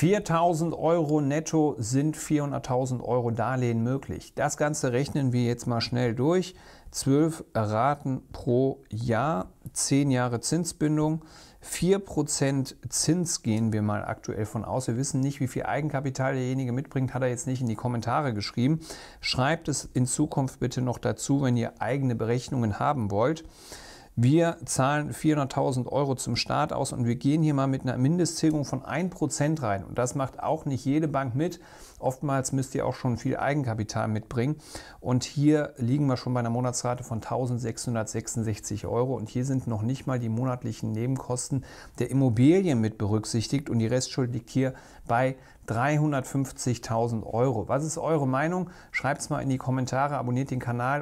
4000 Euro netto sind 400.000 Euro Darlehen möglich. Das Ganze rechnen wir jetzt mal schnell durch. 12 Raten pro Jahr, 10 Jahre Zinsbindung, 4% Zins gehen wir mal aktuell von aus. Wir wissen nicht, wie viel Eigenkapital derjenige mitbringt, hat er jetzt nicht in die Kommentare geschrieben. Schreibt es in Zukunft bitte noch dazu, wenn ihr eigene Berechnungen haben wollt wir zahlen 400.000 Euro zum Start aus und wir gehen hier mal mit einer Mindesttilgung von 1% rein. Und das macht auch nicht jede Bank mit. Oftmals müsst ihr auch schon viel Eigenkapital mitbringen. Und hier liegen wir schon bei einer Monatsrate von 1666 Euro. Und hier sind noch nicht mal die monatlichen Nebenkosten der Immobilien mit berücksichtigt. Und die Restschuld liegt hier bei 350.000 Euro. Was ist eure Meinung? Schreibt es mal in die Kommentare, abonniert den Kanal.